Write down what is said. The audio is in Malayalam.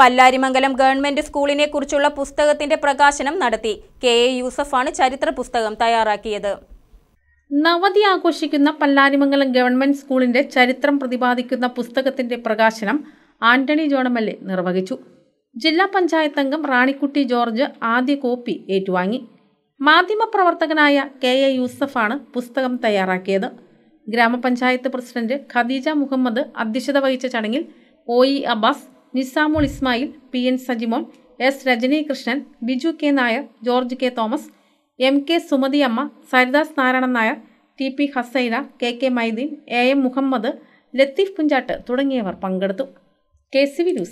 പല്ലാരിമംഗലം ഗവൺമെന്റ് സ്കൂളിനെ കുറിച്ചുള്ള പുസ്തകത്തിന്റെ പ്രകാശനം നടത്തി കെ എ യൂസഫാണ് ചരിത്ര പുസ്തകം തയ്യാറാക്കിയത് നവതി ആഘോഷിക്കുന്ന പല്ലാരിമംഗലം ഗവൺമെന്റ് സ്കൂളിന്റെ ചരിത്രം പ്രതിപാദിക്കുന്ന പുസ്തകത്തിന്റെ പ്രകാശനം ആന്റണി ജോണമല്ലെ നിർവഹിച്ചു ജില്ലാ പഞ്ചായത്ത് അംഗം റാണിക്കുട്ടി ജോർജ് ആദ്യ കോപ്പി ഏറ്റുവാങ്ങി മാധ്യമപ്രവർത്തകനായ കെ എ യൂസഫാണ് പുസ്തകം തയ്യാറാക്കിയത് ഗ്രാമപഞ്ചായത്ത് പ്രസിഡന്റ് ഖദീജ മുഹമ്മദ് അധ്യക്ഷത വഹിച്ച ചടങ്ങിൽ O E Abbas Nizamul Ismail P N Sajimon S Rajanikrishnan Biju K Nair George K Thomas M K Sumathiyamma Saridas Narayanan Nair T P Hasaina K K Maideen A M Muhammad Latheef Kunchatt തുടങ്ങിയവർ പങ്കെടുത്തു കെ സി വി